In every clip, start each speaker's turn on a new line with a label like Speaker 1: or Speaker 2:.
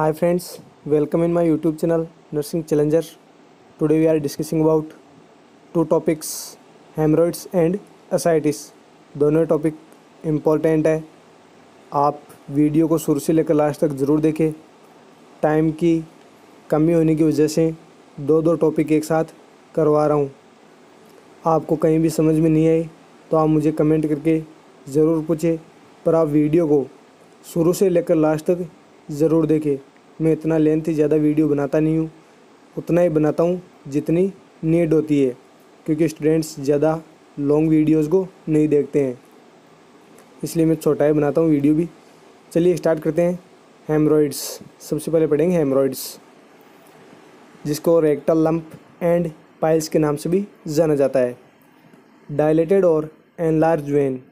Speaker 1: high friends welcome in my YouTube channel nursing challenger today we are discussing about two topics haemorrhoids and ascites दोनों topic important है आप video को शुरू से लेकर last तक ज़रूर देखें टाइम की कमी होने की वजह से दो दो टॉपिक एक साथ करवा रहा हूँ आपको कहीं भी समझ में नहीं आई तो आप मुझे कमेंट करके ज़रूर पूछें पर आप वीडियो को शुरू से लेकर लास्ट तक ज़रूर देखें मैं इतना लेंथ ज़्यादा वीडियो बनाता नहीं हूँ उतना ही बनाता हूँ जितनी नीड होती है क्योंकि स्टूडेंट्स ज़्यादा लॉन्ग वीडियोस को नहीं देखते हैं इसलिए मैं छोटा ही बनाता हूँ वीडियो भी चलिए स्टार्ट करते हैं हेमरॉइड्स सबसे पहले पढ़ेंगे हेमरॉइड्स जिसको रेक्टल लंप एंड पाइल्स के नाम से भी जाना जाता है डायलेटेड और enlarge vein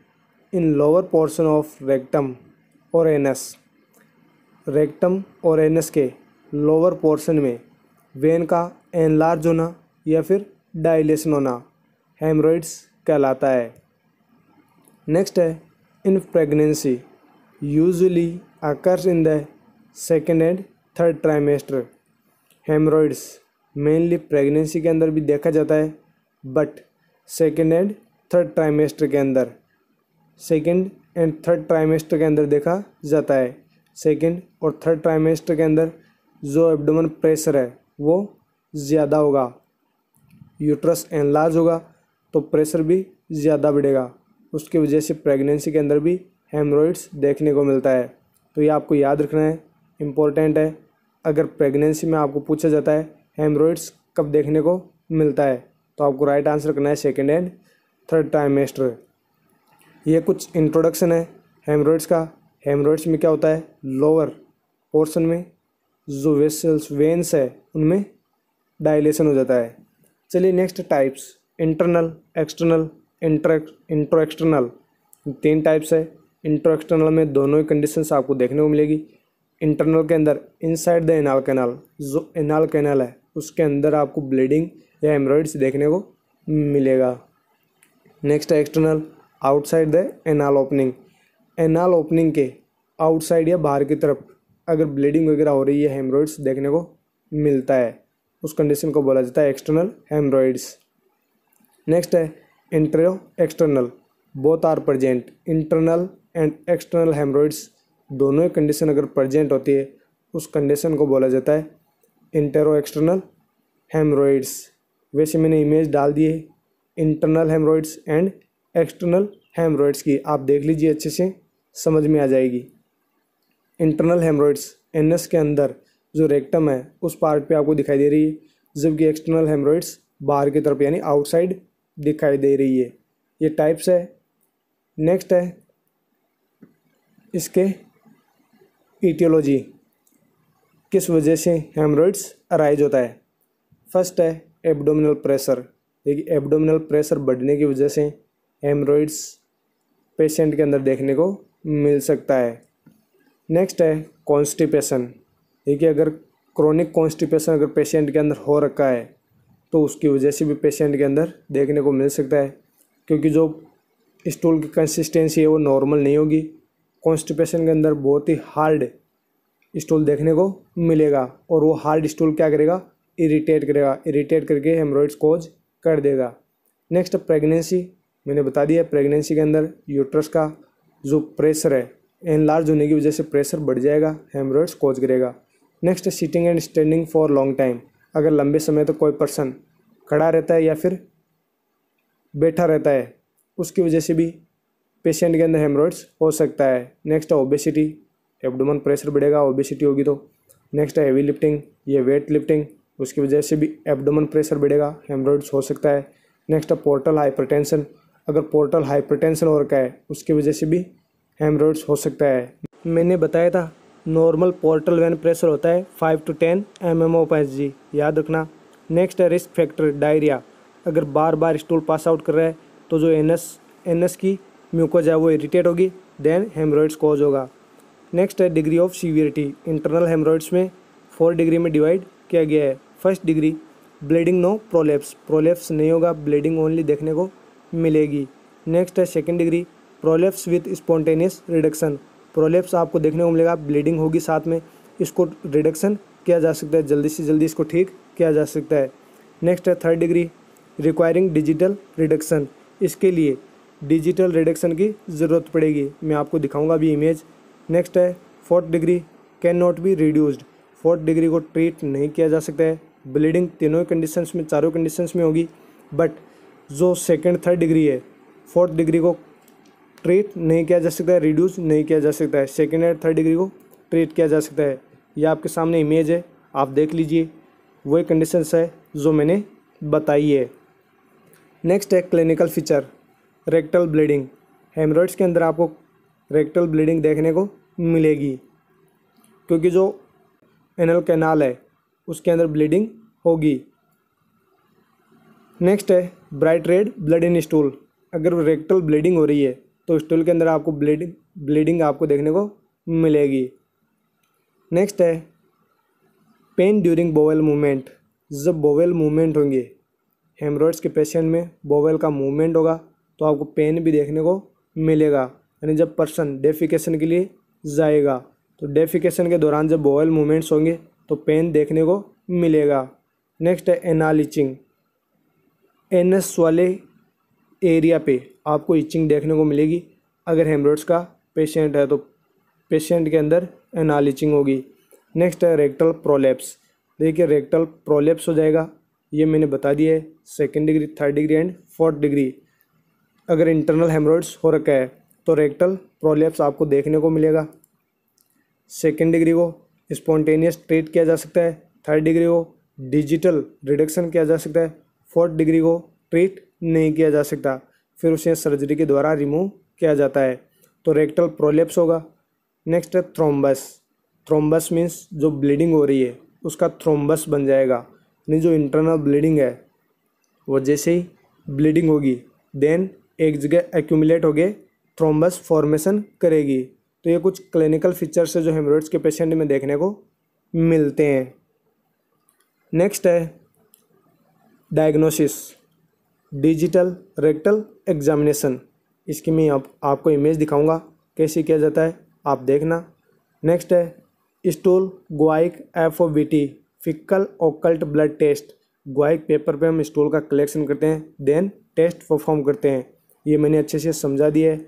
Speaker 1: in lower portion of rectum और एनस रेक्टम और एनस के लोअर पोर्शन में वेन का एनलार्ज होना या फिर डायलेशन होना हेमरोइड्स कहलाता है नेक्स्ट है in pregnancy usually occurs in the second and third trimester haemorrhoids mainly pregnancy के अंदर भी देखा जाता है but second and third trimester के अंदर सेकेंड एंड थर्ड ट्राइमेस्टर के अंदर देखा जाता है सेकेंड और थर्ड ट्राइमेस्टर के अंदर जो एब्डोमन प्रेशर है वो ज़्यादा होगा यूट्रस एनलार्ज होगा तो प्रेशर भी ज़्यादा बढ़ेगा उसकी वजह से प्रेगनेंसी के अंदर भी हेमरोइड्स देखने को मिलता है तो ये आपको याद रखना है इम्पोर्टेंट है अगर प्रेगनेंसी में आपको पूछा जाता है हेमरोइड्स कब देखने को मिलता है तो आपको राइट आंसर करना है सेकेंड एंड थर्ड ट्राइमेस्टर ये कुछ इंट्रोडक्शन है हेमरोइड्स का हेमरोइड्स में क्या होता है लोअर पोर्शन में जो वेसल्स वेंस है उनमें डायलेशन हो जाता है चलिए next types internal external inter intro external तीन टाइप्स है इंट्रो एक्सटर्नल में दोनों ही कंडीशंस आपको देखने को मिलेगी इंटरनल के अंदर इनसाइड द एनाल कैनाल जो एनाल कैनाल है उसके अंदर आपको ब्लीडिंग या एम्ब्रॉयड्स देखने को मिलेगा next external outside the anal opening anal opening के आउटसाइड या बाहर की तरफ अगर ब्लीडिंग वगैरह हो रही है हेमरोइड्स देखने को मिलता है उस कंडीशन को बोला जाता है एक्सटर्नल हेमरॉइड्स नेक्स्ट है intero external both are present internal and external haemorrhoids दोनों ही कंडीशन अगर प्रजेंट होती है उस कंडीशन को बोला जाता है इंटरो एक्सटर्नल हेमरॉइड्स वैसे मैंने इमेज डाल दिए internal haemorrhoids and external haemorrhoids की आप देख लीजिए अच्छे से समझ में आ जाएगी इंटरनल हेमरोइड्स एन के अंदर जो रेक्टम है उस पार्ट पे आपको दिखाई दे रही है जबकि एक्सटर्नल हेमरोइड्स बाहर की तरफ यानी आउटसाइड दिखाई दे रही है ये टाइप्स है नेक्स्ट है इसके इटियोलॉजी किस वजह से हेमरोइड्स अराइज होता है फर्स्ट है एब्डोमिनल प्रेशर देखिए एब्डोमिनल प्रेशर बढ़ने की वजह से हेमरोइड्स पेशेंट के अंदर देखने को मिल सकता है नेक्स्ट है कॉन्स्टिपेशन कि अगर क्रॉनिक कॉन्स्टिपेशन अगर पेशेंट के अंदर हो रखा है तो उसकी वजह से भी पेशेंट के अंदर देखने को मिल सकता है क्योंकि जो स्टूल की कंसिस्टेंसी है वो नॉर्मल नहीं होगी कॉन्स्टिपेशन के अंदर बहुत ही हार्ड स्टूल देखने को मिलेगा और वो हार्ड स्टूल क्या करेगा इरीटेट करेगा इरीटेट करके हेमरॉइड्स कोज कर देगा नेक्स्ट प्रेगनेंसी मैंने बता दिया प्रेगनेंसी के अंदर यूट्रस का जो प्रेशर है एनलार्ज होने की वजह से प्रेशर बढ़ जाएगा हेमरोइड्स कोच करेगा next sitting and standing for long time अगर लंबे समय तक तो कोई पर्सन खड़ा रहता है या फिर बैठा रहता है उसकी वजह से भी पेशेंट के अंदर हेमरोइड्स हो सकता है नेक्स्ट है ओबेसिटी एब्डोमन प्रेशर बढ़ेगा ओबेसिटी होगी तो नेक्स्ट है हेवी लिफ्टिंग ये वेट लिफ्टिंग उसकी वजह से भी एब्डोमन प्रेशर बढ़ेगा हेमरोइड्स हो सकता है नेक्स्ट है पोर्टल हाइपरटेंशन अगर पोर्टल हाइपरटेंशन हो रखा है उसकी वजह से भी हेमरोड्स हो सकता है मैंने बताया था नॉर्मल पोर्टल वेन प्रेशर होता है five to ten M M O G याद रखना नेक्स्ट है रिस्क फैक्टर डायरिया अगर बार बार स्टूल पास आउट कर रहा है तो जो एन एस एन एस की म्यूकोज है वो इरीटेट होगी देन हेमरोइड्स कॉज होगा नेक्स्ट है degree of severity internal haemorrhoids में फोर डिग्री में डिवाइड किया गया है first degree bleeding no prolapse prolapse नहीं होगा ब्लीडिंग ओनली देखने को मिलेगी नेक्स्ट है second degree prolapse with spontaneous reduction prolapse आपको देखने को मिलेगा ब्लीडिंग होगी साथ में इसको रिडक्शन किया जा सकता है जल्दी से जल्दी इसको ठीक किया जा सकता है नेक्स्ट है third degree requiring digital reduction इसके लिए डिजिटल रिडक्शन की ज़रूरत पड़ेगी मैं आपको दिखाऊंगा अभी इमेज नेक्स्ट है fourth degree cannot be reduced fourth degree को ट्रीट नहीं किया जा सकता है ब्लीडिंग तीनों कंडीशंस में चारों कंडीशंस में होगी बट जो सेकेंड थर्ड डिग्री है फोर्थ डिग्री को ट्रेट नहीं किया जा सकता है रिड्यूस नहीं किया जा सकता है सेकेंड एंड थर्ड डिग्री को ट्रेट किया जा सकता है यह आपके सामने इमेज है आप देख लीजिए वही कंडीशंस है जो मैंने बताई है नेक्स्ट है clinical feature rectal bleeding haemorrhoids के अंदर आपको रेक्टल ब्लीडिंग देखने को मिलेगी क्योंकि जो एनल कैनाल है उसके अंदर ब्लीडिंग होगी नेक्स्ट है bright red blood in stool अगर रेक्टल ब्लीडिंग हो रही है तो स्टूल के अंदर आपको ब्लीडिंग ब्लीडिंग आपको देखने को मिलेगी नेक्स्ट है पेन ड्यूरिंग बोवेल मूवमेंट जब बोवेल मूवमेंट होंगे हेमरोइड्स के पेशेंट में बोवेल का मूवमेंट होगा तो आपको पेन भी देखने को मिलेगा यानी जब पर्सन डेफिकेशन के लिए जाएगा तो डेफिकेशन के दौरान जब बोवेल मूवमेंट्स होंगे तो पेन देखने को मिलेगा नेक्स्ट है एनालिचिंग एनस वाले एरिया पे आपको इचिंग देखने को मिलेगी अगर हेमरोड्स का पेशेंट है तो पेशेंट के अंदर एनाल इचिंग होगी नेक्स्ट है रेक्टल प्रोलेप्स देखिए रेक्टल प्रोलेप्स हो जाएगा ये मैंने बता दिया है second degree third degree and fourth degree अगर इंटरनल हेमरोड्स हो रखा है तो रेक्टल प्रोलेप्स आपको देखने को मिलेगा सेकेंड डिग्री को स्पॉन्टेनियस ट्रीट किया जा सकता है थर्ड डिग्री को डिजिटल रिडक्शन किया जा सकता है फोर्थ डिग्री को ट्रीट नहीं किया जा सकता फिर उसे सर्जरी के द्वारा रिमूव किया जाता है तो रेक्टल प्रोलेप्स होगा नेक्स्ट है थ्रोम्बस थ्रोम्बस मीन्स जो ब्लीडिंग हो रही है उसका थ्रोम्बस बन जाएगा यानी जो इंटरनल ब्लीडिंग है वो जैसे ही ब्लीडिंग होगी देन एक जगह एक्यूमुलेट हो गए थ्रोम्बस फॉर्मेशन करेगी तो ये कुछ क्लिनिकल फीचर्स है जो हेमरोइड्स के पेशेंट में देखने को मिलते हैं नेक्स्ट है डायग्नोसिस डिजिटल रेक्टल एग्जामिनेशन इसकी मैं आप, आपको इमेज दिखाऊंगा कैसे किया जाता है आप देखना नेक्स्ट है stool guaiac F O B T faecal occult blood test guaiac paper पे हम स्टूल का कलेक्शन करते हैं देन टेस्ट परफॉर्म करते हैं ये मैंने अच्छे से समझा दिया है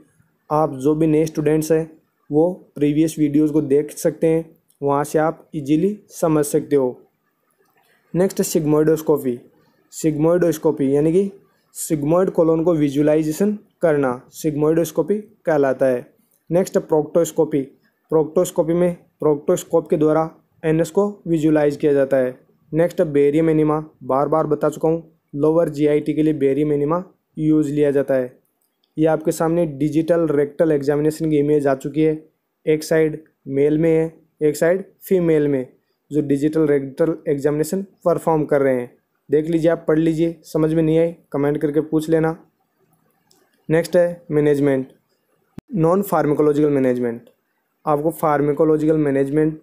Speaker 1: आप जो भी नए स्टूडेंट्स हैं वो प्रीवियस वीडियोस को देख सकते हैं वहाँ से आप इजीली समझ सकते हो नेक्स्ट सिग्मोइडोस्कोपी सिग्मोइडोस्कोपी यानी कि सिग्मोइड कॉलोन को विजुलाइजेशन करना सिग्मोइडोस्कोपी कहलाता है नेक्स्ट प्रोक्टोस्कोपी प्रोक्टोस्कोपी में प्रोक्टोस्कोप के द्वारा एनएस को विजुलाइज किया जाता है नेक्स्ट बेरियम एनिमा बार बार बता चुका हूँ लोअर जीआईटी के लिए बेरियम एनिमा यूज लिया जाता है ये आपके सामने डिजिटल रेक्टल एग्जामिनेशन की इमेज आ चुकी है एक साइड मेल में है एक साइड फीमेल में जो डिजिटल रेक्टल एग्जामिनेशन परफॉर्म कर रहे हैं देख लीजिए आप पढ़ लीजिए समझ में नहीं आई कमेंट करके पूछ लेना नेक्स्ट है मैनेजमेंट नॉन फार्मेकोलॉजिकल मैनेजमेंट आपको फार्मेकोलॉजिकल मैनेजमेंट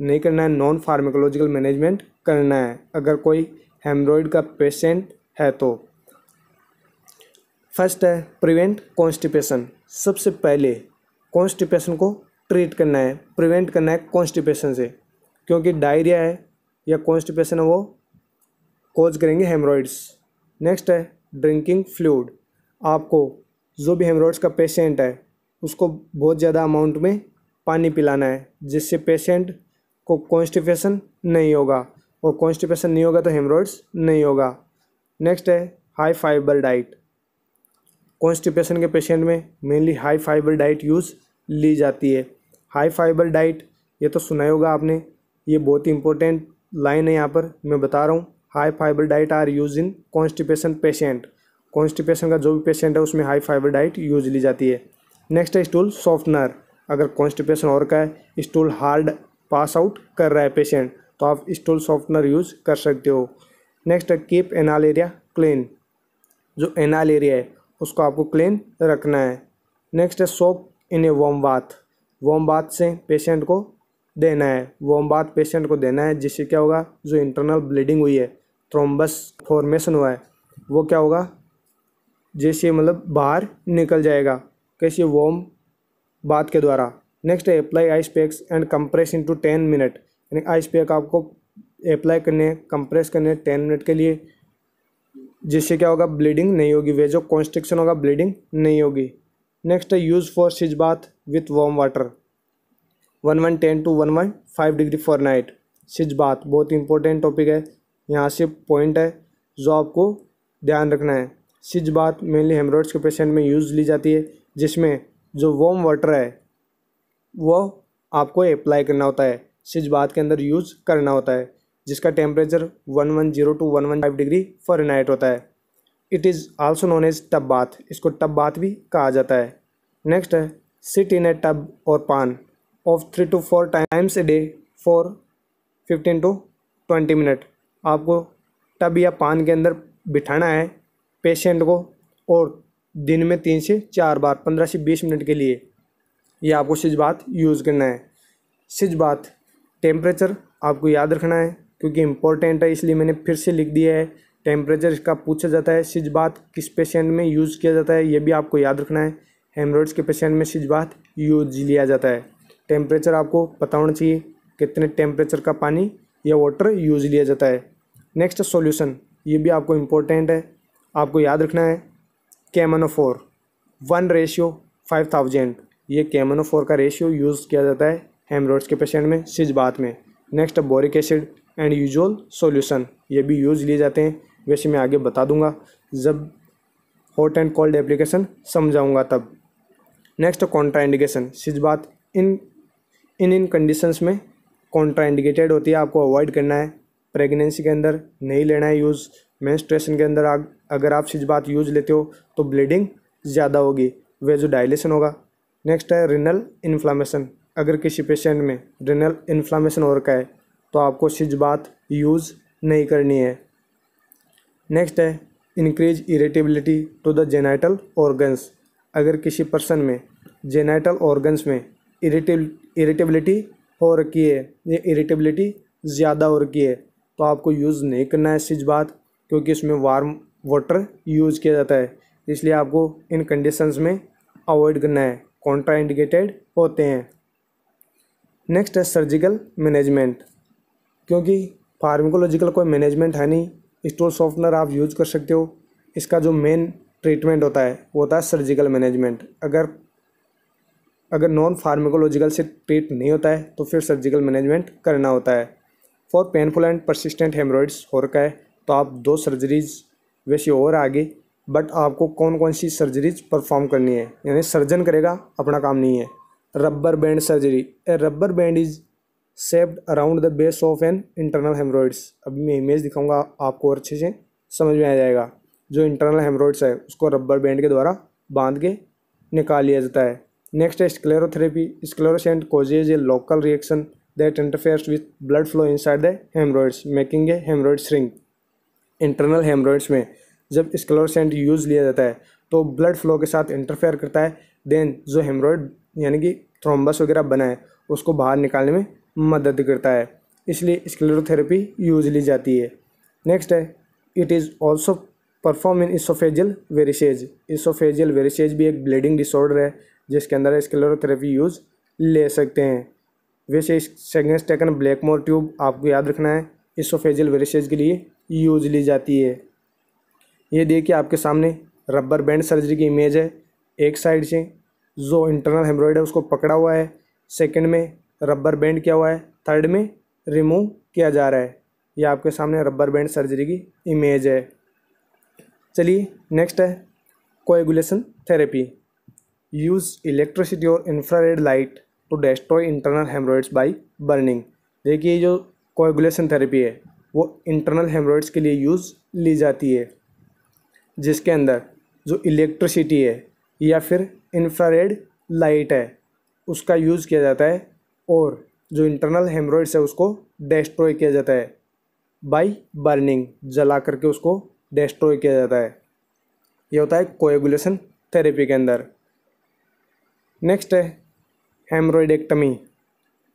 Speaker 1: नहीं करना है नॉन फार्मेकोलॉजिकल मैनेजमेंट करना है अगर कोई हेमरोइड का पेशेंट है तो फर्स्ट है प्रिवेंट कॉन्स्टिपेशन सबसे पहले कॉन्स्टिपेशन को ट्रीट करना है प्रिवेंट करना है कॉन्स्टिपेशन से क्योंकि डायरिया है या कॉन्स्टिपेशन है वो कोज करेंगे हेमरॉइड्स नेक्स्ट है ड्रिंकिंग फ्लूड आपको जो भी हेमरॉइड्स का पेशेंट है उसको बहुत ज़्यादा अमाउंट में पानी पिलाना है जिससे पेशेंट को कॉन्स्टिपेशन नहीं होगा और कॉन्स्टिपेशन नहीं होगा तो हेमरॉइड्स नहीं होगा नेक्स्ट है हाई फाइबर डाइट कॉन्स्टिपेशन के पेशेंट में mainly high fibre diet use ली जाती है हाई फाइबर डाइट ये तो सुना होगा आपने ये बहुत ही इंपॉर्टेंट लाइन है यहाँ पर मैं बता रहा हूँ high fibre diet are used in constipation patient constipation का जो भी पेशेंट है उसमें हाई फाइबर डाइट यूज ली जाती है नेक्स्ट है स्टूल सॉफ्टनर अगर कॉन्स्टिपेशन और का है स्टूल हार्ड पास आउट कर रहा है पेशेंट तो आप स्टूल सॉफ्टनर यूज़ कर सकते हो नेक्स्ट है कीप एनाल एरिया क्लीन जो एनाल एरिया है उसको आपको क्लीन रखना है नेक्स्ट है soak in a warm bath warm bath से पेशेंट को देना है वॉम बाथ पेशेंट को देना है जिससे क्या होगा जो इंटरनल ब्लीडिंग हुई है थ्रोम्बस फॉर्मेशन हुआ है वो क्या होगा जैसे मतलब बाहर निकल जाएगा कैसे वॉम बात के द्वारा नेक्स्ट है apply ice packs and compress in to ten minute यानी आइस पैक आपको अप्लाई करने कंप्रेस करने टेन मिनट के लिए जिससे क्या होगा ब्लीडिंग नहीं होगी वे जो कॉन्स्ट्रिक्शन होगा ब्लीडिंग नहीं होगी नेक्स्ट है यूज़ फॉर सिज bath with warm water one one ten to one one five degree for night सिज बाथ बहुत इंपॉर्टेंट टॉपिक है यहाँ से पॉइंट है जो आपको ध्यान रखना है सिज बात मेनली हेमरोइड्स के पेशेंट में यूज़ ली जाती है जिसमें जो वॉम वाटर है वो आपको अप्लाई करना होता है सिज बात के अंदर यूज़ करना होता है जिसका temperature one one zero to one one five degree Fahrenheit होता है it is also known as tub bath इसको टब बाथ भी कहा जाता है नेक्स्ट है sit in A tub or pan of three to four times a day for fifteen to twenty minute आपको tub या पान के अंदर बिठाना है पेशेंट को और दिन में तीन से चार बार पंद्रह से बीस मिनट के लिए यह आपको सिज बात यूज़ करना है सिज बात टेम्परेचर आपको याद रखना है क्योंकि इम्पोर्टेंट है इसलिए मैंने फिर से लिख दिया है टेम्परेचर इसका पूछा जाता है सिज बात किस पेशेंट में यूज़ किया जाता है यह भी आपको याद रखना है हेमरोइड्स के पेशेंट में सिज बात यूज लिया जाता है टेम्परेचर आपको पता होना चाहिए कितने टेम्परेचर का पानी यह वाटर यूज लिया जाता है नेक्स्ट सॉल्यूशन ये भी आपको इम्पोर्टेंट है आपको याद रखना है four one ratio five thousand ये कैमनोफोर का रेशियो यूज़ किया जाता है हेमरोड्स के पेशेंट में सिज बात में next boric acid and Eusol solution ये भी यूज़ लिए जाते हैं वैसे मैं आगे बता दूंगा जब हॉट एंड कोल्ड एप्लीकेशन समझाऊंगा तब नेक्स्ट कॉन्ट्राइंडिकेशन बात इन इन इन कंडीशंस में कॉन्ट्राइंडिकेटेड होती है आपको अवॉइड करना है प्रेगनेंसी के अंदर नहीं लेना है यूज़ मेंस्ट्रुएशन के अंदर आग, अगर आप सिजबात यूज लेते हो तो ब्लीडिंग ज़्यादा होगी वेजो डायलेशन होगा नेक्स्ट है रिनल इन्फ्लामेशन अगर किसी पेशेंट में रिनल इन्फ्लामेशन हो रखा है तो आपको सिजबात यूज़ नहीं करनी है नेक्स्ट है increase irritability to the genital organs अगर किसी पर्सन में जेनाइटल ऑर्गन्स में इरेटेबिलिटी हो रखी है ये इरिटेबिलिटी ज़्यादा हो रखी है तो आपको यूज़ नहीं करना है इस बात क्योंकि इसमें वार्म वाटर यूज़ किया जाता है इसलिए आपको इन कंडीशंस में अवॉइड करना है कॉन्ट्राइंडिकेटेड होते हैं नेक्स्ट है सर्जिकल मैनेजमेंट क्योंकि फार्मिकोलॉजिकल कोई मैनेजमेंट है नहीं स्टोर सॉफ्टनर आप यूज कर सकते हो इसका जो मेन ट्रीटमेंट होता है वो होता है सर्जिकल मैनेजमेंट अगर अगर नॉन फार्मेकोलॉजिकल से ट्रीट नहीं होता है तो फिर सर्जिकल मैनेजमेंट करना होता है for painful and persistent haemorrhoids हो रखा है तो आप दो सर्जरीज वैसे और आगे बट आपको कौन कौन सी सर्जरीज परफॉर्म करनी है यानी सर्जन करेगा अपना काम नहीं है rubber band surgery a rubber band is saved around the base of an internal haemorrhoids अभी मैं इमेज दिखाऊंगा आपको अच्छे से समझ में आ जाएगा जो इंटरनल हेमरॉइड्स है उसको रबर बैंड के द्वारा बांध के निकाल लिया जाता है नेक्स्ट है sclerotherapy sclerosant causes a local reaction that interferes with blood flow inside the haemorrhoids making a haemorrhoid shrink internal haemorrhoids में जब स्क्लेरोसेंट यूज लिया जाता है तो ब्लड फ्लो के साथ इंटरफेयर करता है देन जो हेमरोइड यानी कि थ्रोम्बस वगैरह बनाए उसको बाहर निकालने में मदद करता है इसलिए स्क्लेरोथेरेपी यूज ली जाती है नेक्स्ट है it is also perform in oesophageal varices oesophageal varices भी एक ब्लीडिंग डिसऑर्डर है जिसके अंदर स्क्लोरोथेरेपी यूज़ ले सकते हैं वैसे इस सेगनेस टेकन मोर ट्यूब आपको याद रखना है इसोफेजल वेरिसेज के लिए यूज ली जाती है ये देखिए आपके सामने रबर बैंड सर्जरी की इमेज है एक साइड से जो इंटरनल हेमरोइड है उसको पकड़ा हुआ है सेकंड में रबर बैंड किया हुआ है थर्ड में रिमूव किया जा रहा है ये आपके सामने रबर बैंड सर्जरी की इमेज है चलिए नेक्स्ट है coagulation therapy use electricity or infrared light to destroy internal hemorrhoids by burning देखिए जो कोगुलेशन थेरेपी है वो इंटरनल हेमरोइड्स के लिए यूज़ ली जाती है जिसके अंदर जो इलेक्ट्रिसिटी है या फिर इंफ्रा रेड लाइट है उसका यूज़ किया जाता है और जो इंटरनल हेमरोइड्स है उसको डेस्ट्रॉय किया जाता है बाई बर्निंग जला करके उसको डेस्ट्रॉय किया जाता है यह होता है कोएगुलेशन थेरेपी के अंदर नेक्स्ट है हेमरोइडेक्टमी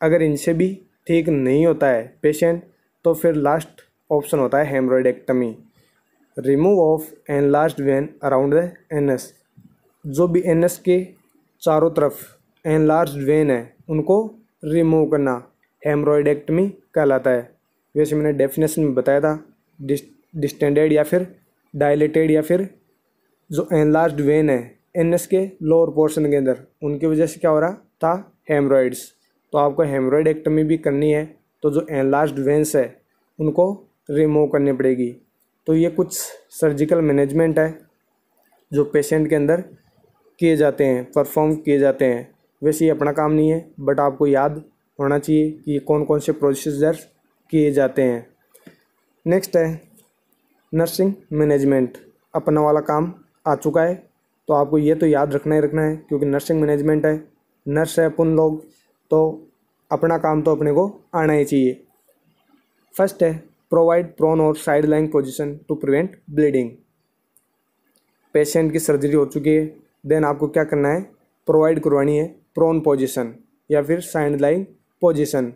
Speaker 1: अगर इनसे भी ठीक नहीं होता है पेशेंट तो फिर लास्ट ऑप्शन होता है haemorrhoidectomy remove of enlarged vein around the anus जो भी एनएस के चारों तरफ एंड लास्ट वेन है उनको रिमूव करना हेमरोइडेक्टमी कहलाता है वैसे मैंने डेफिनेशन में बताया था डिस्टेंडेड या फिर डायलेटेड या फिर जो एनलार्ज वेन है एन के लोअर पोर्शन के अंदर उनकी वजह से क्या हो रहा था हेमरॉइड्स तो आपको हेमरॉइड एक्टमी भी करनी है तो जो एनलार्ज वेंस है उनको रिमूव करनी पड़ेगी तो ये कुछ सर्जिकल मैनेजमेंट है जो पेशेंट के अंदर किए जाते हैं परफॉर्म किए जाते हैं वैसे ये अपना काम नहीं है बट आपको याद होना चाहिए कि कौन कौन से प्रोसीजर किए जाते हैं नेक्स्ट है नर्सिंग मैनेजमेंट अपना वाला काम आ चुका है तो आपको ये तो याद रखना ही रखना है क्योंकि नर्सिंग मैनेजमेंट है नर्स है अपन लोग तो अपना काम तो अपने को आना ही चाहिए फर्स्ट है provide prone or side lying position to prevent bleeding patient की सर्जरी हो चुकी है देन आपको क्या करना है प्रोवाइड करवानी है प्रोन पोजिशन या फिर साइड लाइन पोजिशन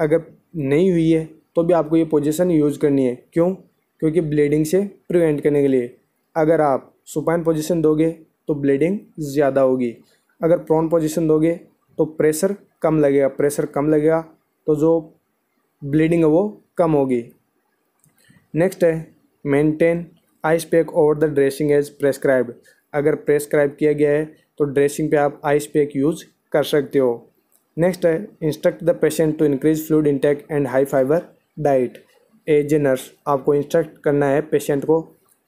Speaker 1: अगर नहीं हुई है तो भी आपको ये पोजिशन यूज़ करनी है क्यों क्योंकि ब्लीडिंग से प्रिवेंट करने के लिए अगर आप सुपाइन पोजिशन दोगे तो ब्लीडिंग ज़्यादा होगी अगर प्रोन पोजिशन दोगे तो प्रेशर कम लगेगा प्रेशर कम लगेगा तो जो ब्लीडिंग है वो कम होगी नेक्स्ट है maintain ice pack over the dressing as prescribe अगर प्रेस्क्राइब किया गया है तो ड्रेसिंग पे आप आइस पैक यूज़ कर सकते हो नेक्स्ट है instruct the patient to increase fluid intake and high fibre diet as a nurse आपको इंस्ट्रक्ट करना है पेशेंट को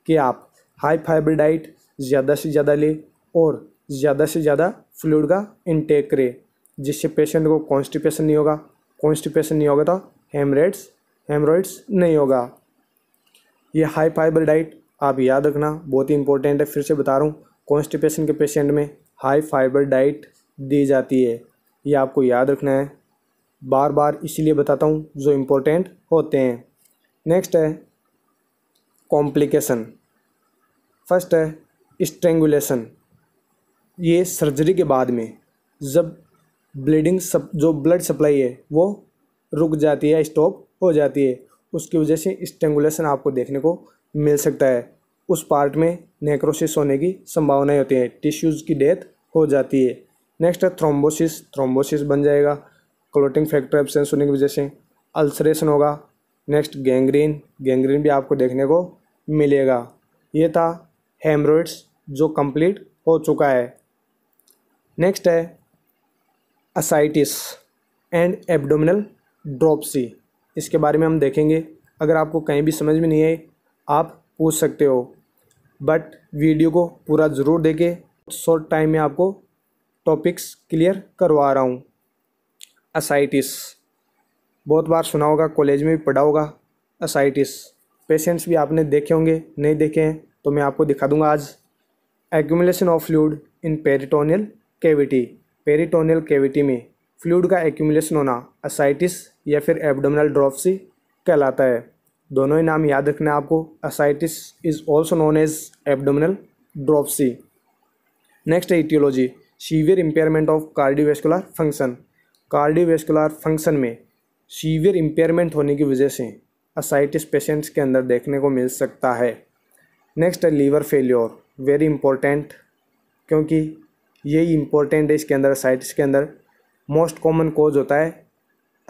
Speaker 1: कि आप हाई फाइबर डाइट ज़्यादा से ज़्यादा ले और ज़्यादा से ज़्यादा फ्लूड का इनटेक करे जिससे पेशेंट को कॉन्स्टिपेशन नहीं होगा कॉन्स्टिपेशन नहीं होगा तो हेमरेड्स हेमरॉइड्स नहीं होगा ये हाई फाइबर डाइट आप याद रखना बहुत ही इंपॉर्टेंट है फिर से बता रहा हूँ कॉन्स्टिपेशन के पेशेंट में हाई फाइबर डाइट दी जाती है ये आपको याद रखना है बार बार इसीलिए बताता हूँ जो इम्पोर्टेंट होते हैं नेक्स्ट है कॉम्प्लिकेशन फर्स्ट है स्ट्रेंगुलेशन ये सर्जरी के बाद में जब ब्लीडिंग सब जो ब्लड सप्लाई है वो रुक जाती है स्टॉप हो जाती है उसकी वजह से स्ट्रेंगुलेशन आपको देखने को मिल सकता है उस पार्ट में नेक्रोसिस होने की संभावनाएं होती हैं टिश्यूज़ की डेथ हो जाती है नेक्स्ट है थ्रोम्बोसिस थ्रोम्बोसिस बन जाएगा क्लोटिंग फैक्टर एबसेंस होने की वजह से अल्सरेशन होगा नेक्स्ट गैंग्रीन गैंग्रीन भी आपको देखने को मिलेगा ये था हेमरोइड्स जो कंप्लीट हो चुका है नेक्स्ट है असाइटिस एंड एब्डोमिनल ड्रॉपसी इसके बारे में हम देखेंगे अगर आपको कहीं भी समझ में नहीं आई आप पूछ सकते हो बट वीडियो को पूरा ज़रूर देखें शॉर्ट टाइम में आपको टॉपिक्स क्लियर करवा रहा हूँ असाइटिस बहुत बार सुना होगा कॉलेज में भी पढ़ा होगा असाइटिस पेशेंट्स भी आपने देखे होंगे नहीं देखे हैं तो मैं आपको दिखा दूंगा आज accumulation of fluid in peritoneal cavity peritoneal cavity में फ्लूड का एक्यूमुलेशन होना असाइटिस या फिर एबडोमिनल ड्रॉपसी कहलाता है दोनों ही नाम याद रखना है आपको ascites is also known as abdominal dropsy next है aetiology severe impairment of cardiovascular function cardiovascular function में सीवियर इम्पेयरमेंट होने की वजह से असाइटिस पेशेंट्स के अंदर देखने को मिल सकता है नेक्स्ट है लीवर फेल्योर वेरी इंपॉर्टेंट क्योंकि ये इम्पोर्टेंट है इसके अंदर असाइटिस के अंदर मोस्ट कॉमन कोज होता है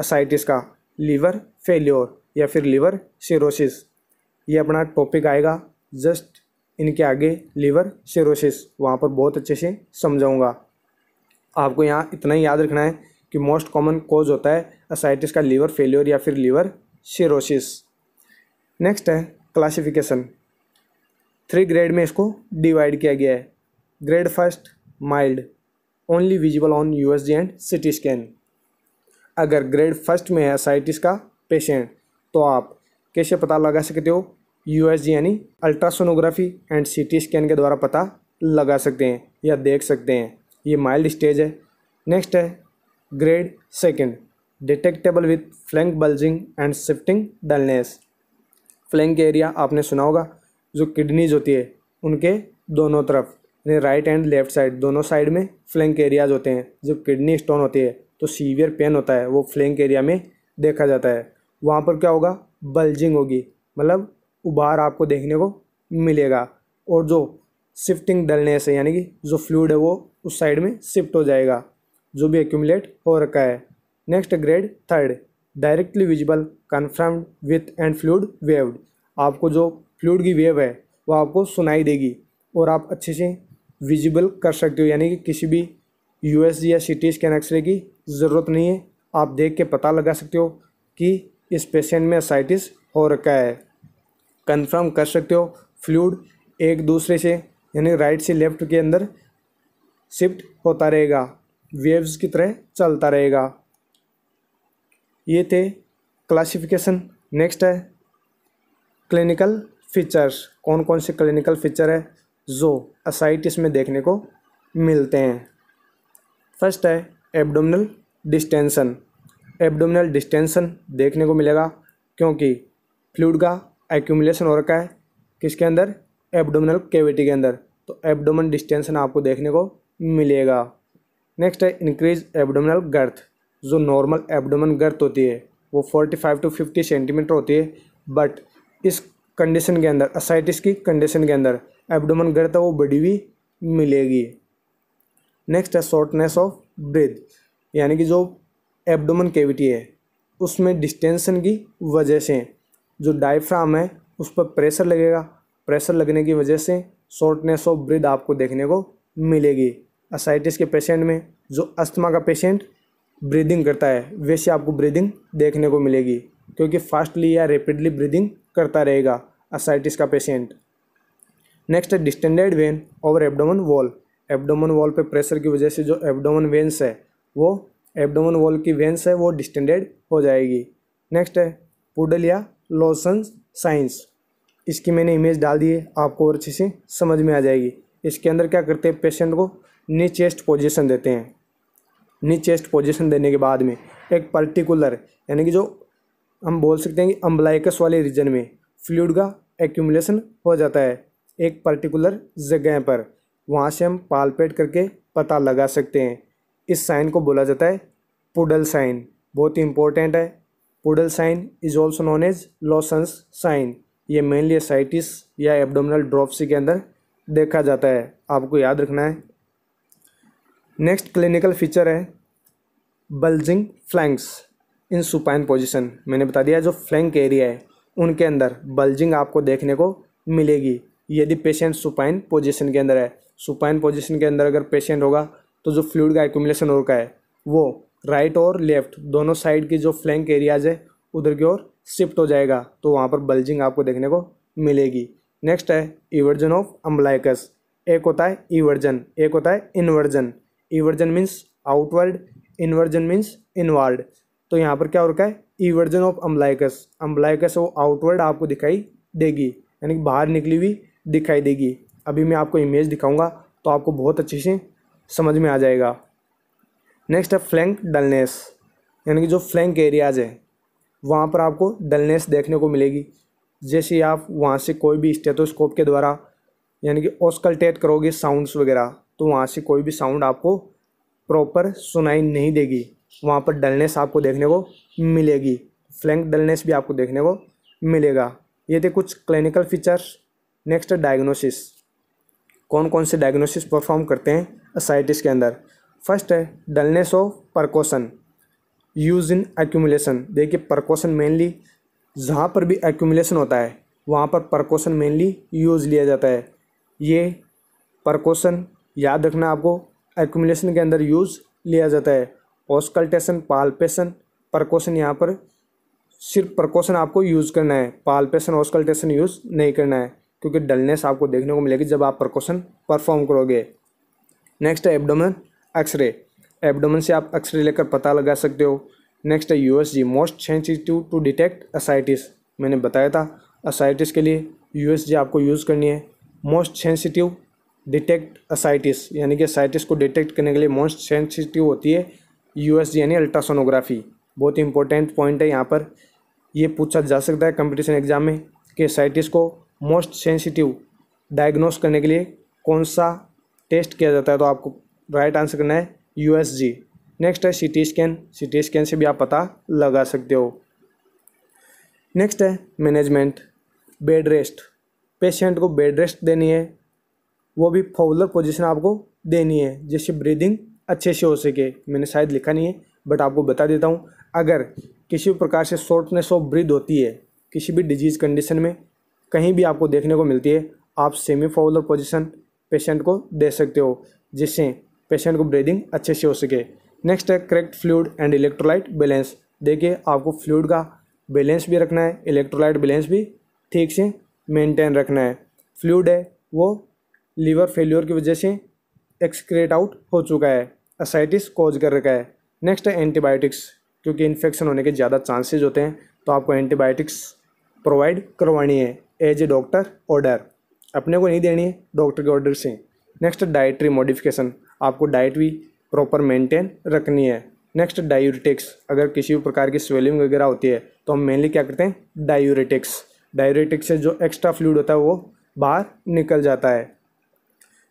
Speaker 1: असाइटिस का लीवर फेल्योर या फिर लीवर सिरोसिस ये अपना टॉपिक आएगा जस्ट इनके आगे लीवर सिरोसिस वहाँ पर बहुत अच्छे से समझाऊँगा आपको यहाँ इतना ही याद रखना है कि मोस्ट कॉमन कोज होता है असाइटिस का लीवर फेल्योर या फिर लीवर सिरोसिस नेक्स्ट है क्लासिफिकेशन थ्री ग्रेड में इसको डिवाइड किया गया है grade first mild only visible on U G and CT scan अगर ग्रेड फर्स्ट में है साइटिस का पेशेंट तो आप कैसे पता लगा सकते हो जी यानी अल्ट्रासोनोग्राफी एंड टी स्कैन के द्वारा पता लगा सकते हैं या देख सकते हैं ये माइल्ड स्टेज है नेक्स्ट है grade second detectable with flank bulging and shifting dullness flank area आपने सुना होगा जो किडनीज होती है उनके दोनों तरफ यानी राइट एंड लेफ्ट साइड दोनों साइड में फ्लैंक एरियाज होते हैं जब किडनी स्टोन होती है तो सीवियर पेन होता है वो फ्लैंक एरिया में देखा जाता है वहाँ पर क्या होगा बल्जिंग होगी मतलब उबार आपको देखने को मिलेगा और जो शिफ्टिंग डलने से यानी कि जो फ्लूड है वो उस साइड में शिफ्ट हो जाएगा जो भी एक्यूमुलेट हो रखा है next grade third directly visible confirmed with and fluid wave आपको जो फ्लूड की वेव है वो आपको सुनाई देगी और आप अच्छे से विजिबल कर सकते हो यानी कि किसी भी यू या सी टी स्कैन एक्सरे की ज़रूरत नहीं है आप देख के पता लगा सकते हो कि इस पेशेंट में साइटिस हो रखा है कंफर्म कर सकते हो फ्लूड एक दूसरे से यानी राइट से लेफ्ट के अंदर शिफ्ट होता रहेगा वेव्स की तरह चलता रहेगा ये थे क्लासिफिकेशन नेक्स्ट है क्लिनिकल फीचर्स कौन कौन से क्लिनिकल फीचर है जो असाइटिस में देखने को मिलते हैं फर्स्ट है एब्डोमिनल डिस्टेंसन एब्डोमिनल डिस्टेंसन देखने को मिलेगा क्योंकि फ्लूड का एक्यूमुलेशन हो रखा है किसके अंदर एब्डोमिनल केविटी के अंदर तो एब्डोमिनल डिस्टेंसन आपको देखने को मिलेगा नेक्स्ट है इंक्रीज एब्डोमिनल गर्थ जो नॉर्मल एब्डोमन गर्थ होती है वो forty five to fifty centimetre होती है बट इस कंडीशन के अंदर असाइटिस की कंडीशन के अंदर एबडोमन गर्द वो बड़ी हुई मिलेगी नेक्स्ट है शॉर्टनेस ऑफ ब्रेथ यानी कि जो एबडोमन केविटी है उसमें डिस्टेंसन की वजह से जो डायफ्राम है उस पर प्रेशर लगेगा प्रेशर लगने की वजह से शॉर्टनेस ऑफ ब्रेथ आपको देखने को मिलेगी असाइटिस के पेशेंट में जो अस्थमा का पेशेंट ब्रीदिंग करता है वैसे आपको ब्रीदिंग देखने को मिलेगी क्योंकि फास्टली या रेपिडली ब्रीदिंग करता रहेगा असाइटिस का पेशेंट नेक्स्ट है डिस्टेंडेड वेन और एबडोमन वॉल एबडोमन वॉल पे प्रेशर की वजह से जो एबडोमन वेंस है वो एबडोमन वॉल की वेंस है वो डिस्टेंडेड हो जाएगी नेक्स्ट है पुडल या लोसन साइंस इसकी मैंने इमेज डाल दी है आपको और अच्छे से समझ में आ जाएगी इसके अंदर क्या करते हैं पेशेंट को नी चेस्ट पोजिशन देते हैं नी चेस्ट पोजिशन देने के बाद में एक पर्टिकुलर यानी कि जो हम बोल सकते हैं कि अम्बलाइकस वाले रीजन में फ्लूड का एक्यूमुलेशन हो जाता है एक पर्टिकुलर जगह पर वहाँ से हम पालपेट करके पता लगा सकते हैं इस साइन को बोला जाता है पुडल साइन बहुत ही इंपॉर्टेंट है puddle sign is also known as Lawson's sign ये मेनली साइटिस या एबडोमिनल ड्रॉपसी के अंदर देखा जाता है आपको याद रखना है नेक्स्ट क्लिनिकल फीचर है bulging flanks in supine position मैंने बता दिया जो फ्लैंक एरिया है उनके अंदर बल्जिंग आपको देखने को मिलेगी यदि पेशेंट सुपाइन पोजिशन के अंदर है सुपाइन पोजिशन के अंदर अगर पेशेंट होगा तो जो फ्लूड का एक्यूमलेशन हो का है वो राइट और लेफ्ट दोनों साइड की जो फ्लैंक एरियाज है उधर की ओर शिफ्ट हो जाएगा तो वहाँ पर बल्जिंग आपको देखने को मिलेगी नेक्स्ट है इवर्जन ऑफ अम्बलाइकस एक होता है इवर्जन एक होता है inversion eversion means outward inversion means inward तो यहाँ पर क्या हो रखा है इवर्जन ऑफ अम्बलाइकस अम्बलाइकस वो आउटवर्ड आपको दिखाई देगी यानी कि बाहर निकली हुई दिखाई देगी अभी मैं आपको इमेज दिखाऊंगा तो आपको बहुत अच्छे से समझ में आ जाएगा नेक्स्ट है फ्लैंक डलनेस यानी कि जो फ्लैंक एरियाज हैं वहाँ पर आपको डलनेस देखने को मिलेगी जैसे आप वहाँ से कोई भी स्टेथोस्कोप के द्वारा यानी कि ऑस्कल्टेट करोगे साउंड्स वगैरह तो वहाँ से कोई भी साउंड आपको प्रॉपर सुनाई नहीं देगी वहाँ पर डलनेस आपको देखने को मिलेगी फ्लैंक डलनेस भी आपको देखने को मिलेगा ये थे कुछ क्लिनिकल फीचर्स नेक्स्ट डायग्नोसिस कौन कौन से डायग्नोसिस परफॉर्म करते हैं असाइटिस के अंदर फर्स्ट है dullness of percussion use in accumulation देखिए परकोशन मेनली जहाँ पर भी एक्यूमुलेशन होता है वहाँ पर परकोशन मेनली यूज़ लिया जाता है ये परकोशन याद रखना आपको एक्यूमुलेशन के अंदर यूज़ लिया जाता है ऑस्कल्टेशन पालपेशन प्रकोशन यहाँ पर सिर्फ प्रकोशन आपको यूज़ करना है पालपेशन ऑस्कल्टेशन यूज़ नहीं करना है क्योंकि डलनेस आपको देखने को मिलेगी जब आप प्रकोशन परफॉर्म करोगे नेक्स्ट है एबडोमन एक्सरे एबडोमन से आप एक्सरे लेकर पता लगा सकते हो नेक्स्ट है U S G most sensitive to detect ascites मैंने बताया था असाइटिस के लिए यू एस जी आपको यूज़ करनी है मोस्ट सेंसिटिव डिटेक्ट असाइटिस यानी कि असाइटिस को डिटेक्ट करने के लिए मोस्ट सेंसिटिव होती है यूएसजी यानी अल्ट्रासोनोग्राफी बहुत इंपॉर्टेंट पॉइंट है यहाँ पर ये पूछा जा सकता है कंपटीशन एग्जाम में कि साइटिस को मोस्ट सेंसिटिव डायग्नोस करने के लिए कौन सा टेस्ट किया जाता है तो आपको राइट आंसर करना है यू नेक्स्ट है सी स्कैन सी स्कैन से भी आप पता लगा सकते हो नेक्स्ट है मैनेजमेंट बेड रेस्ट पेशेंट को बेड रेस्ट देनी है वो भी फाउलर पोजीशन आपको देनी है जैसे ब्रीदिंग अच्छे से हो सके मैंने शायद लिखा नहीं है बट आपको बता देता हूँ अगर किसी भी प्रकार से शॉर्टनेस ऑफ ब्रीद होती है किसी भी डिजीज़ कंडीशन में कहीं भी आपको देखने को मिलती है आप सेमी फॉलर पोजिशन पेशेंट को दे सकते हो जिससे पेशेंट को ब्रीदिंग अच्छे से हो सके नेक्स्ट है correct fluid and electrolyte balance देखिए आपको फ्लूड का बैलेंस भी रखना है इलेक्ट्रोलाइट बैलेंस भी ठीक से मेंटेन रखना है फ्लूड है वो लीवर फेल्योर की वजह से एक्सक्रेट आउट हो चुका है असाइटिस कोज कर रखा है नेक्स्ट है एंटीबायोटिक्स क्योंकि इन्फेक्शन होने के ज़्यादा चांसेज होते हैं तो आपको एंटीबायोटिक्स प्रोवाइड करवानी है एज ए डॉक्टर ऑर्डर अपने को नहीं देनी है डॉक्टर के ऑर्डर से नेक्स्ट डाइटरी मॉडिफिकेशन आपको डाइट भी प्रॉपर मेंटेन रखनी है नेक्स्ट डायूरेटिक्स अगर किसी भी प्रकार की स्वेलिंग वगैरह होती है तो हम मेनली क्या करते हैं डायूरेटिक्स डायूरेटिक्स से जो एक्स्ट्रा फ्लूड होता है वो बाहर निकल जाता है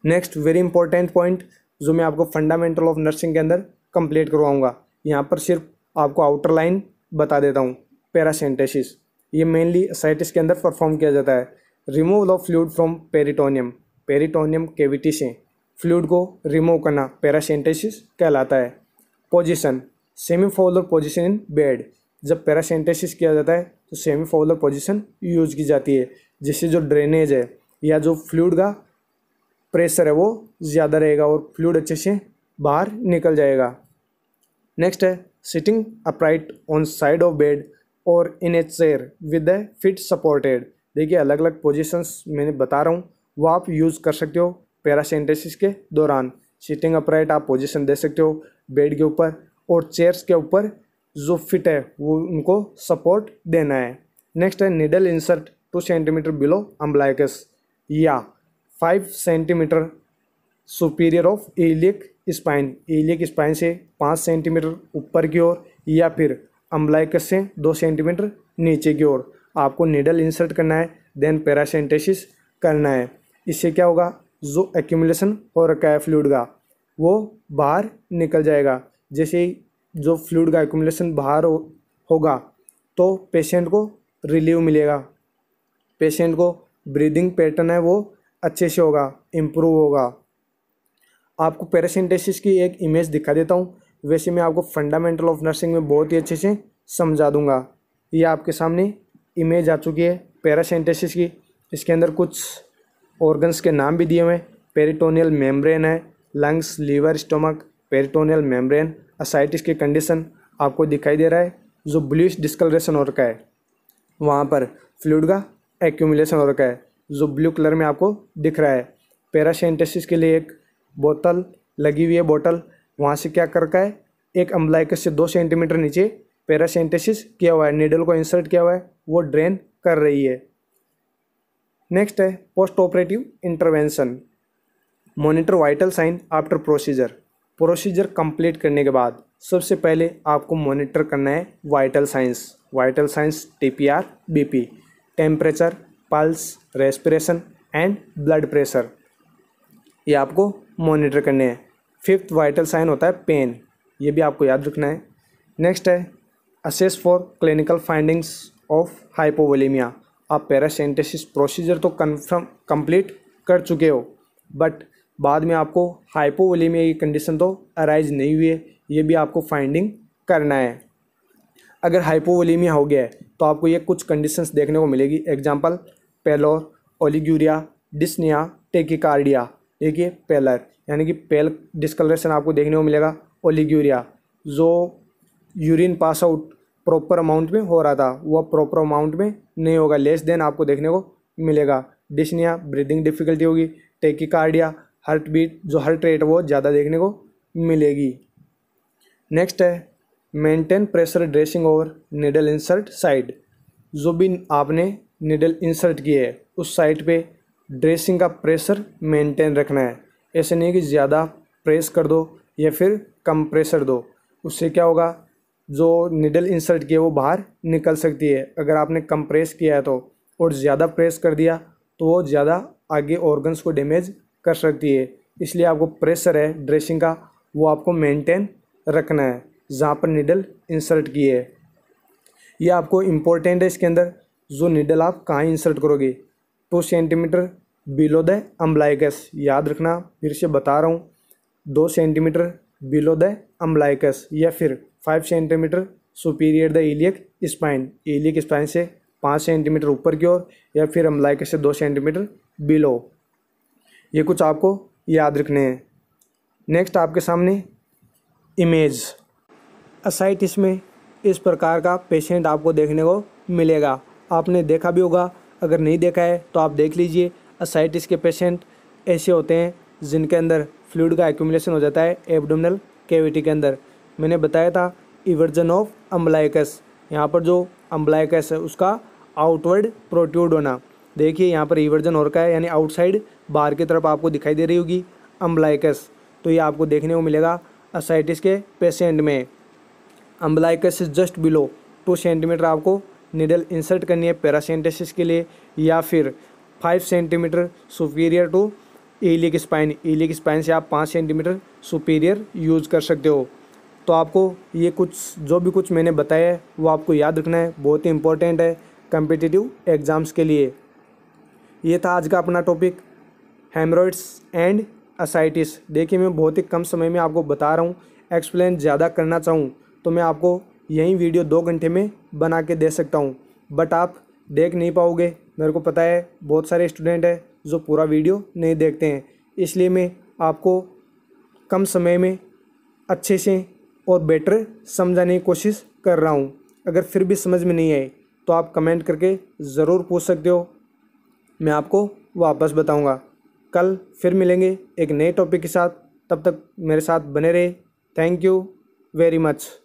Speaker 1: नेक्स्ट वेरी इंपॉर्टेंट पॉइंट जो मैं आपको फंडामेंटल ऑफ नर्सिंग के अंदर कंप्लीट करवाऊँगा यहाँ पर सिर्फ आपको आउटर लाइन बता देता हूँ पैरासेंटेसिस ये मेनली साइटिस के अंदर परफॉर्म किया जाता है removal of fluid from peritoneum peritoneum cavity से फ्लूड को रिमूव करना पैरासेंटेसिस कहलाता है position semi Fowler position in bed जब पैरासेंटेसिस किया जाता है तो सेमी फोलर पोजिशन यूज की जाती है जिससे जो ड्रेनेज है या जो फ्लूड का प्रेशर है वो ज़्यादा रहेगा और फ्लूड अच्छे से बाहर निकल जाएगा नेक्स्ट है sitting upright on side of bed or in a chair with a feet supported देखिए अलग अलग पोजिशंस मैंने बता रहा हूँ वो आप यूज़ कर सकते हो पैरासेंटेसिस के दौरान सिटिंग अपराइट आप पोजिशन दे सकते हो बेड के ऊपर और चेयर्स के ऊपर जो फिट है वो उनको सपोर्ट देना है नेक्स्ट है needle insert two centimetre below umbilicus या five centimetre superior of iliac spine iliac spine से पाँच सेंटीमीटर ऊपर की ओर या फिर अम्बलाइकस से दो सेंटीमीटर नीचे की ओर आपको निडल इंसर्ट करना है देन पैरासेंटेसिस करना है इससे क्या होगा जो एक्यूमुलेशन हो रखा है फ्लूड का वो बाहर निकल जाएगा जैसे ही जो फ्लूड का एक्यूमुलेशन बाहर हो, होगा तो पेशेंट को रिलीव मिलेगा पेशेंट को ब्रीदिंग पैटर्न है वो अच्छे से होगा इम्प्रूव होगा आपको पैरासिंटेसिस की एक इमेज दिखा देता हूँ वैसे मैं आपको फंडामेंटल ऑफ नर्सिंग में बहुत ही अच्छे से समझा दूंगा ये आपके सामने इमेज आ चुकी है पैरासेंटेसिस की इसके अंदर कुछ ऑर्गन्स के नाम भी दिए हुए हैं पेरिटोनियल मेम्ब्रेन है lungs liver stomach peritoneal membrane ascites की कंडीशन आपको दिखाई दे रहा है जो ब्लूश डिस्कलरेशन हो रखा है वहाँ पर फ्लूड का एक्यूमुलेशन हो रखा है जो ब्लू कलर में आपको दिख रहा है पैरासेंटेसिस के लिए एक बोतल लगी हुई है बोतल वहाँ से क्या कर है एक अम्बलाइकस से दो सेंटीमीटर नीचे पैरासेंटेसिस किया हुआ है नीडल को इंसर्ट किया हुआ है वो ड्रेन कर रही है नेक्स्ट है post operative intervention monitor vital sign after procedure procedure complete करने के बाद सबसे पहले आपको मॉनिटर करना है vital signs vital signs T P R B P temperature pulse respiration and blood pressure ये आपको मॉनिटर करने हैं फिफ्थ वाइटल साइन होता है पेन ये भी आपको याद रखना है नेक्स्ट है assess for clinical findings of hypovolaemia आप पैरासेंटेसिस प्रोसीजर तो कन्फर्म कंप्लीट कर चुके हो बट बाद में आपको हाइपोवोलेमिया की कंडीशन तो अराइज नहीं हुई है ये भी आपको फाइंडिंग करना है अगर हाइपोवोलेमिया हो गया है तो आपको ये कुछ कंडीशंस देखने को मिलेगी example pallor oliguria dyspnoea tachycardia देखिए पेलर यानी कि पेल डिस्कलरेशन आपको देखने को मिलेगा ओलिग्यूरिया जो urine pass out proper amount में हो रहा था वह प्रॉपर अमाउंट में नहीं होगा लेस देन आपको देखने को मिलेगा डिस्निया ब्रीदिंग डिफिकल्टी होगी टेकिकार्डिया हार्ट बीट जो हार्ट रेट वो ज़्यादा देखने को मिलेगी नेक्स्ट है maintain pressure dressing over needle insert site जो भी आपने निडल इंसर्ट की है उस साइड पे ड्रेसिंग का प्रेशर मेंटेन रखना है ऐसे नहीं कि ज़्यादा प्रेस कर दो या फिर कम प्रेशर दो उससे क्या होगा जो निडल इंसर्ट की है वो बाहर निकल सकती है अगर आपने कम प्रेस किया है तो और ज़्यादा प्रेस कर दिया तो वो ज़्यादा आगे ऑर्गन्स को डैमेज कर सकती है इसलिए आपको प्रेशर है ड्रेसिंग का वो आपको मेंटेन रखना है जहाँ पर निडल इंसर्ट की है ये आपको इम्पोर्टेंट है इसके अंदर जो निडल आप कहाँ इंसर्ट करोगे टू तो सेंटीमीटर बिलो द अम्बलाइकस याद रखना फिर से बता रहा हूँ दो सेंटीमीटर बिलो द अम्बलाइकस या फिर five centimetre superior the iliac spine iliac spine से पाँच सेंटीमीटर ऊपर की ओर या फिर अम्बलाइकस से दो सेंटीमीटर बिलो ये कुछ आपको याद रखने हैं नेक्स्ट आपके सामने इमेज असाइटिस में इस प्रकार का पेशेंट आपको देखने को मिलेगा आपने देखा भी होगा अगर नहीं देखा है तो आप देख लीजिए असाइटिस के पेशेंट ऐसे होते हैं जिनके अंदर फ्लूड का एक्यूमुलेशन हो जाता है एबडोमिनल कैविटी के अंदर मैंने बताया था इवर्जन ऑफ अम्बलाइकस यहाँ पर जो अम्बलाइकस है उसका आउटवर्ड प्रोट्यूड होना देखिए यहाँ पर इवर्जन हो रखा है यानी आउटसाइड बाहर की तरफ आपको दिखाई दे रही होगी अम्बलाइकस तो ये आपको देखने को मिलेगा असाइटिस के पेशेंट में umbilicus is just below two centimetre आपको निडल इंसर्ट करनी है पैरासेंटेसिस के लिए या फिर five centimetre superior to iliac spine iliac spine से आप पाँच सेंटीमीटर सुपीरियर यूज कर सकते हो तो आपको ये कुछ जो भी कुछ मैंने बताया है वो आपको याद रखना है बहुत ही इंपॉर्टेंट है कम्पिटिटिव एग्ज़ाम्स के लिए ये था आज का अपना टॉपिक हेमरॉइड्स एंड असाइटिस देखिए मैं बहुत ही कम समय में आपको बता रहा हूँ एक्सप्लेन ज़्यादा करना चाहूँ तो मैं आपको यही वीडियो दो घंटे में बना के दे सकता हूँ बट आप देख नहीं पाओगे मेरे को पता है बहुत सारे स्टूडेंट हैं जो पूरा वीडियो नहीं देखते हैं इसलिए मैं आपको कम समय में अच्छे से और बेटर समझाने की कोशिश कर रहा हूँ अगर फिर भी समझ में नहीं आए तो आप कमेंट करके ज़रूर पूछ सकते हो मैं आपको वापस बताऊँगा कल फिर मिलेंगे एक नए टॉपिक के साथ तब तक मेरे साथ बने रहे थैंक यू वेरी मच